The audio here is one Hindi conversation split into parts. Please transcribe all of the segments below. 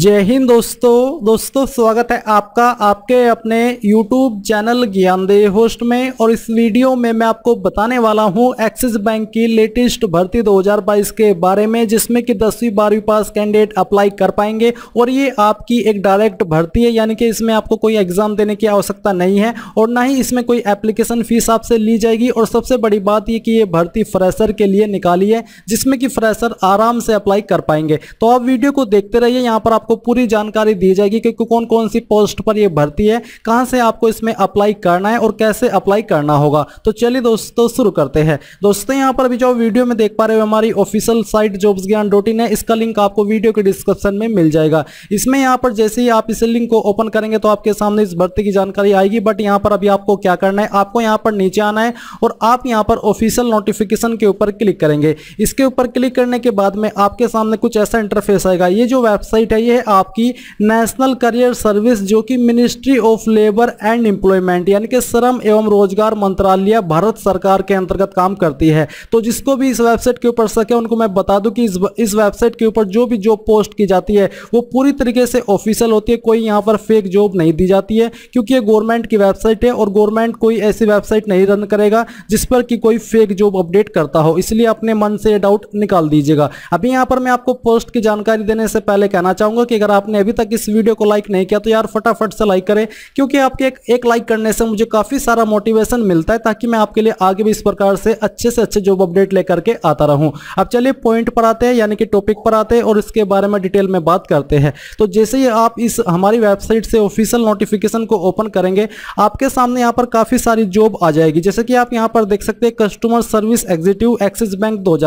जय हिंद दोस्तों दोस्तों स्वागत है आपका आपके अपने YouTube चैनल ज्ञानदेह होस्ट में और इस वीडियो में मैं आपको बताने वाला हूं एक्सिस बैंक की लेटेस्ट भर्ती 2022 के बारे में जिसमें कि दसवीं बारहवीं पास कैंडिडेट अप्लाई कर पाएंगे और ये आपकी एक डायरेक्ट भर्ती है यानी कि इसमें आपको कोई एग्ज़ाम देने की आवश्यकता नहीं है और ना ही इसमें कोई एप्लीकेशन फ़ीस आपसे ली जाएगी और सबसे बड़ी बात ये कि ये भर्ती फ्रेशर के लिए निकाली है जिसमें कि फ्रेशर आराम से अप्लाई कर पाएंगे तो आप वीडियो को देखते रहिए यहाँ पर आप आपको पूरी जानकारी दी जाएगी कि कौन कौन सी पोस्ट पर यह भर्ती है कहां से आपको इसमें अप्लाई करना है और कैसे अप्लाई करना होगा तो चलिए दोस्तों शुरू करते हैं दोस्तों यहां पर भी जो वीडियो में देख पा रहे हो हमारी official site jobs Gyan dot in है इसका लिंक आपको वीडियो के डिस्क्रिप्शन में मिल जाएगा इसमें यहां पर जैसे ही आप इस लिंक को ओपन करेंगे तो आपके सामने इस भर्ती की जानकारी आएगी बट यहां पर अभी आपको क्या करना है आपको यहां पर नीचे आना है और आप यहां पर ऑफिशियल नोटिफिकेशन के ऊपर क्लिक करेंगे इसके ऊपर क्लिक करने के बाद में आपके सामने कुछ ऐसा इंटरफेस आएगा ये जो वेबसाइट है ये है आपकी नेशनल करियर सर्विस जो कि ministry of labour and employment यानी कि श्रम एवं रोजगार मंत्रालय भारत सरकार के अंतर्गत काम करती है तो जिसको भी इस वेबसाइट के ऊपर सके उनको मैं बता दूं कि इस, वेबसाइट के ऊपर जो भी जॉब पोस्ट की जाती है वो पूरी तरीके से ऑफिशियल होती है कोई यहाँ पर फेक जॉब नहीं दी जाती है क्योंकि ये गवर्नमेंट की वेबसाइट है और गवर्नमेंट कोई ऐसी वेबसाइट नहीं रन करेगा जिस पर कि कोई फेक जॉब अपडेट करता हो इसलिए अपने मन से डाउट निकाल दीजिएगा अभी यहाँ पर मैं आपको पोस्ट की जानकारी देने से पहले कहना चाहूँगा चाहूंगा कि अगर आपने अभी तक इस वीडियो को लाइक नहीं किया तो यार फटाफट से लाइक करें क्योंकि आपके एक, एक लाइक करने से मुझे काफ़ी सारा मोटिवेशन मिलता है ताकि मैं आपके लिए आगे भी इस प्रकार से अच्छे से अच्छे जॉब अपडेट लेकर के आता रहूं अब चलिए पॉइंट पर आते हैं यानी कि टॉपिक पर आते हैं और इसके बारे में डिटेल में बात करते हैं तो जैसे ही आप इस हमारी वेबसाइट से ऑफिशियल नोटिफिकेशन को ओपन करेंगे आपके सामने यहाँ पर काफ़ी सारी जॉब आ जाएगी जैसे कि आप यहाँ पर देख सकते हैं customer service executive Axis bank दो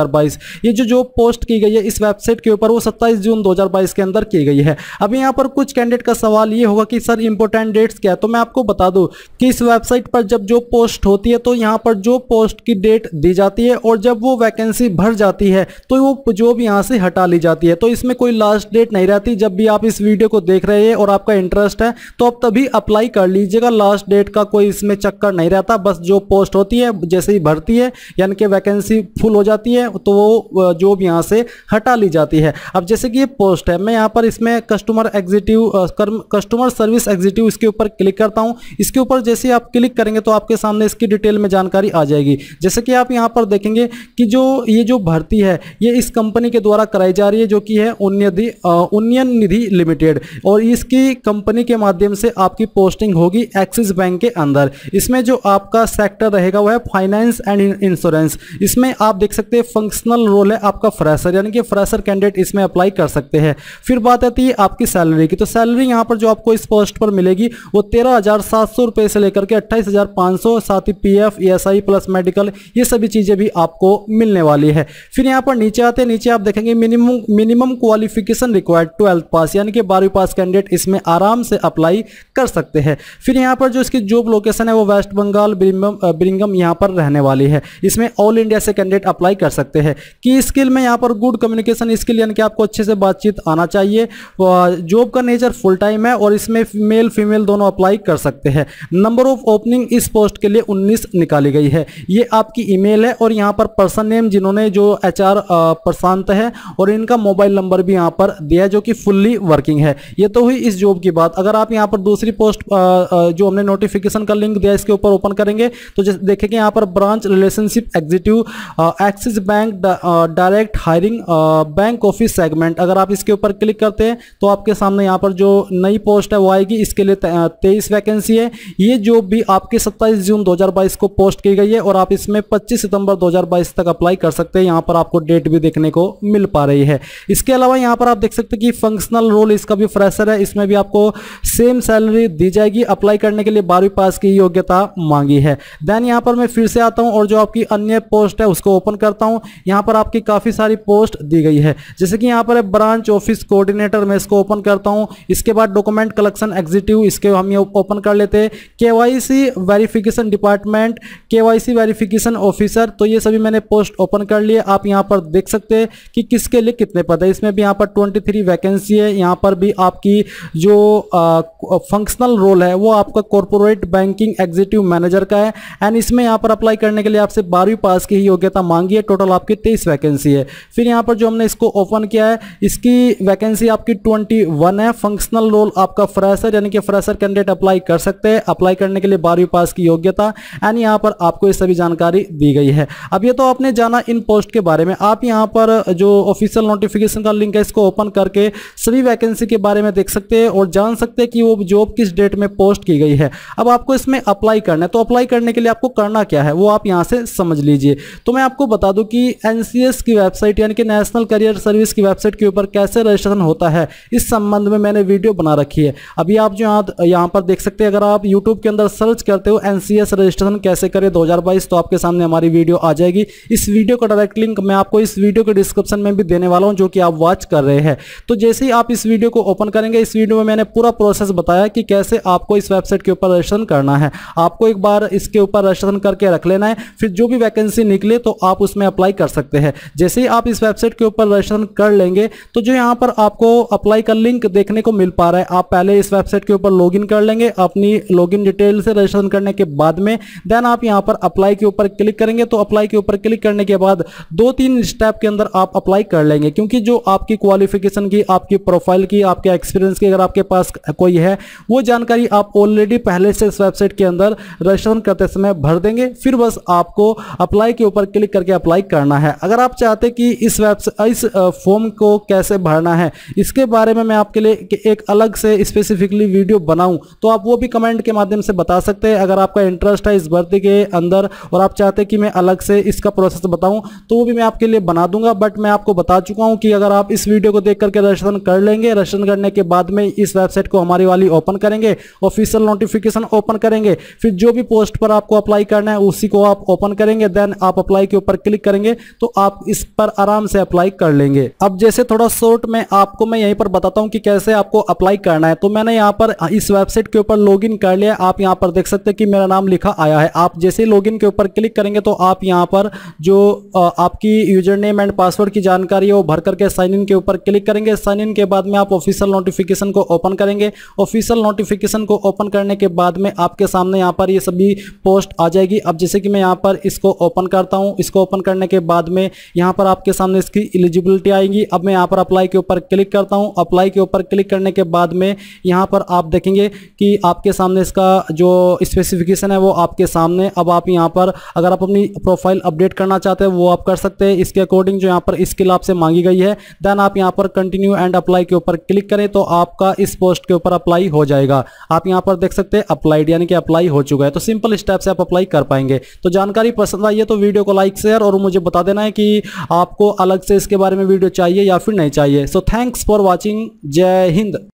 ये जो जॉब पोस्ट की गई है इस वेबसाइट के ऊपर वो सत्ताईस जून दो के अंदर की गई है अब यहाँ पर कुछ कैंडिडेट का सवाल ये होगा कि सर इंपॉर्टेंट डेट्स क्या है तो मैं आपको बता दूँ कि इस वेबसाइट पर जब जो पोस्ट होती है तो यहाँ पर जो पोस्ट की डेट दी जाती है और जब वो वैकेंसी भर जाती है तो वो जो भी यहाँ से हटा ली जाती है तो इसमें कोई लास्ट डेट नहीं रहती जब भी आप इस वीडियो को देख रहे हैं और आपका इंटरेस्ट है तो आप तभी अप्लाई कर लीजिएगा लास्ट डेट का कोई इसमें चक्कर नहीं रहता बस जो पोस्ट होती है जैसे ही भरती है यानी कि वैकेंसी फुल हो जाती है तो वो जॉब यहाँ से हटा ली जाती है अब जैसे कि ये पोस्ट है मैं यहाँ पर और इसमें customer executive customer service executive इसके ऊपर क्लिक करता हूँ इसके ऊपर जैसे आप क्लिक करेंगे तो आपके सामने इसकी डिटेल में जानकारी आ जाएगी जैसे कि आप यहाँ पर देखेंगे कि जो ये जो भर्ती है ये इस कंपनी के द्वारा कराई जा रही है जो कि है उन्नयन निधि लिमिटेड और इसकी कंपनी के माध्यम से आपकी पोस्टिंग होगी एक्सिस बैंक के अंदर इसमें जो आपका सेक्टर रहेगा वह है फाइनेंस एंड इंश्योरेंस इसमें आप देख सकते हैं फंक्शनल रोल है आपका फ्रेशर यानी कि फ्रेशर कैंडिडेट इसमें अप्लाई कर सकते हैं फिर बात बात आती है आपकी सैलरी की तो सैलरी यहाँ पर जो आपको इस पोस्ट पर मिलेगी वो तेरह हज़ार सात सौ रुपए से लेकर के अट्ठाईस हज़ार पांच सौ साथ ही P F E S I plus medical ये सभी चीज़ें भी आपको मिलने वाली है फिर यहाँ पर नीचे आते हैं नीचे आप देखेंगे minimum minimum qualification required twelfth pass यानी कि बारहवीं पास कैंडिडेट इसमें आराम से अप्लाई कर सकते हैं फिर यहाँ पर जो इसकी जॉब लोकेशन है वो वेस्ट बंगाल ब्रिंगम यहाँ पर रहने वाली है इसमें ऑल इंडिया से कैंडिडेट अप्लाई कर सकते हैं की स्किल में यहाँ पर गुड कम्युनिकेशन स्किल यानी कि आपको अच्छे से बातचीत आना चाहिए जॉब का नेचर फुल टाइम है और इसमें मेल फीमेल दोनों अप्लाई कर सकते हैं नंबर ऑफ ओपनिंग इस पोस्ट के लिए 19 निकाली गई है ये आपकी ईमेल है और यहाँ पर पर्सन नेम जिन्होंने जो एच आर प्रशांत है और इनका मोबाइल नंबर भी यहाँ पर दिया जो कि फुल्ली वर्किंग है ये तो हुई इस जॉब की बात अगर आप यहाँ पर दूसरी पोस्ट जो हमने नोटिफिकेशन का लिंक दिया इसके ऊपर ओपन करेंगे तो देखेंगे यहाँ पर branch relationship executive Axis bank direct hiring bank office segment अगर आप इसके ऊपर क्लिक कर करते हैं तो आपके सामने यहाँ पर जो नई पोस्ट है वो आएगी इसके लिए तेईस वैकेंसी है ये जो भी आपके सत्ताईस जून दो को पोस्ट की गई है और आप इसमें पच्चीस सितंबर दो तक अप्लाई कर सकते हैं यहाँ पर आपको डेट भी देखने को मिल पा रही है इसके अलावा यहाँ पर आप देख सकते कि फंक्शनल रोल इसका भी फ्रेशर है इसमें भी आपको सेम सैलरी दी जाएगी अप्लाई करने के लिए बारहवीं पास की योग्यता मांगी है देन यहाँ पर मैं फिर से आता हूँ और जो आपकी अन्य पोस्ट है उसको ओपन करता हूँ यहाँ पर आपकी काफ़ी सारी पोस्ट दी गई है जैसे कि यहाँ पर है ब्रांच ऑफिस कोऑर्डिनेटर कोऑर्डिनेटर में इसको ओपन करता हूँ इसके बाद डॉक्यूमेंट कलेक्शन एग्जीटिव इसके हम ये ओपन कर लेते हैं K Y C verification department K Y C verification officer तो ये सभी मैंने पोस्ट ओपन कर लिए आप यहाँ पर देख सकते हैं कि किसके लिए कितने पद है इसमें भी यहाँ पर ट्वेंटी थ्री वैकेंसी है यहाँ पर भी आपकी जो फंक्शनल रोल है वो आपका कॉरपोरेट बैंकिंग एग्जीटिव मैनेजर का है एंड इसमें यहाँ पर अप्लाई करने के लिए आपसे बारहवीं पास की ही योग्यता मांगी है टोटल आपकी तेईस वैकेंसी है फिर यहाँ पर जो हमने इसको ओपन किया है इसकी वैकेंसी आपकी 21 है फंक्शनल रोल आपका फ्रेशर यानी कि फ्रेशर कैंडिडेट अप्लाई कर सकते हैं अप्लाई करने के लिए बारहवीं पास की योग्यता एंड यहाँ पर आपको ये सभी जानकारी दी गई है अब ये तो आपने जाना इन पोस्ट के बारे में आप यहाँ पर जो ऑफिशियल नोटिफिकेशन का लिंक है इसको ओपन करके सभी वैकेंसी के बारे में देख सकते हैं और जान सकते हैं कि वो जॉब किस डेट में पोस्ट की गई है अब आपको इसमें अप्लाई करना है तो अप्लाई करने के लिए आपको करना क्या है वो आप यहाँ से समझ लीजिए तो मैं आपको बता दूँ कि एन की वेबसाइट यानी कि नेशनल करियर सर्विस की वेबसाइट के ऊपर कैसे रजिस्ट्रेशन होता होता है इस संबंध में मैंने वीडियो बना रखी है अभी आप जो यहाँ यहाँ पर देख सकते हैं अगर आप यूट्यूब के अंदर सर्च करते हो एन रजिस्ट्रेशन कैसे करें दो तो आपके सामने हमारी वीडियो आ जाएगी इस वीडियो का डायरेक्ट लिंक मैं आपको इस वीडियो के डिस्क्रिप्शन में भी देने वाला हूँ जो कि आप वॉच कर रहे हैं तो जैसे ही आप इस वीडियो को ओपन करेंगे इस वीडियो में मैंने पूरा प्रोसेस बताया कि कैसे आपको इस वेबसाइट के ऊपर रजिस्ट्रेशन करना है आपको एक बार इसके ऊपर रजिस्ट्रेशन करके रख लेना है फिर जो भी वैकेंसी निकले तो आप उसमें अप्लाई कर सकते हैं जैसे ही आप इस वेबसाइट के ऊपर रजिस्ट्रेशन कर लेंगे तो जो यहां पर आपको आपको अप्लाई का लिंक देखने को मिल पा रहा है आप पहले इस वेबसाइट के ऊपर लॉगिन कर लेंगे अपनी लॉगिन डिटेल से रजिस्ट्रेशन करने के बाद में देन आप यहाँ पर अप्लाई के ऊपर क्लिक करेंगे तो अप्लाई के ऊपर क्लिक करने के बाद दो तीन स्टेप के अंदर आप अप्लाई कर लेंगे क्योंकि जो आपकी क्वालिफिकेशन की आपकी प्रोफाइल की आपके एक्सपीरियंस की अगर आपके पास कोई है वो जानकारी आप ऑलरेडी पहले से इस वेबसाइट के अंदर रजिस्ट्रेशन करते समय भर देंगे फिर बस आपको अप्लाई के ऊपर क्लिक करके अप्लाई करना है अगर आप चाहते कि इस वेब इस फॉर्म को कैसे भरना है इसके बारे में मैं आपके लिए एक अलग से स्पेसिफिकली वीडियो बनाऊँ तो आप वो भी कमेंट के माध्यम से बता सकते हैं अगर आपका इंटरेस्ट है इस भर्ती के अंदर और आप चाहते हैं कि मैं अलग से इसका प्रोसेस बताऊं तो वो भी मैं आपके लिए बना दूंगा बट मैं आपको बता चुका हूँ कि अगर आप इस वीडियो को देख करके रजिस्ट्रेशन कर लेंगे रजिस्ट्रेशन करने के बाद में इस वेबसाइट को हमारी वाली ओपन करेंगे ऑफिशियल नोटिफिकेशन ओपन करेंगे फिर जो भी पोस्ट पर आपको अप्लाई करना है उसी को आप ओपन करेंगे देन आप अप्लाई के ऊपर क्लिक करेंगे तो आप इस पर आराम से अप्लाई कर लेंगे अब जैसे थोड़ा शॉर्ट में आपको आपको मैं यहीं पर बताता हूँ कि कैसे आपको अप्लाई करना है तो मैंने यहाँ पर इस वेबसाइट के ऊपर लॉगिन कर लिया आप यहाँ पर देख सकते हैं कि मेरा नाम लिखा आया है आप जैसे लॉगिन के ऊपर क्लिक करेंगे तो आप यहाँ पर जो आपकी यूजर नेम एंड पासवर्ड की जानकारी है वो भर करके साइन इन के ऊपर क्लिक करेंगे साइन इन के बाद में आप ऑफिशियल नोटिफिकेशन को ओपन करेंगे ऑफिशियल नोटिफिकेशन को ओपन करने के बाद में आपके सामने यहाँ पर ये सभी पोस्ट आ जाएगी अब जैसे कि मैं यहाँ पर इसको ओपन करता हूँ इसको ओपन करने के बाद में यहाँ पर आपके सामने इसकी एलिजिबिलिटी आएगी अब मैं यहाँ पर अप्लाई के ऊपर क्लिक करता हूँ अप्लाई के ऊपर क्लिक करने के बाद में यहाँ पर आप देखेंगे कि आपके सामने इसका जो स्पेसिफिकेशन है वो आपके सामने अब आप यहाँ पर अगर आप अपनी प्रोफाइल अपडेट करना चाहते हैं वो आप कर सकते हैं इसके अकॉर्डिंग जो यहाँ पर स्किल आपसे मांगी गई है देन आप यहाँ पर कंटिन्यू एंड अप्लाई के ऊपर क्लिक करें तो आपका इस पोस्ट के ऊपर अप्लाई हो जाएगा आप यहाँ पर देख सकते हैं अप्लाइड यानी कि अप्लाई हो चुका है तो सिंपल स्टेप से आप अप्लाई कर पाएंगे तो जानकारी पसंद आई है तो वीडियो को लाइक शेयर और मुझे बता देना है कि आपको अलग से इसके बारे में वीडियो चाहिए या फिर नहीं चाहिए so thanks for watching. Jai Hind.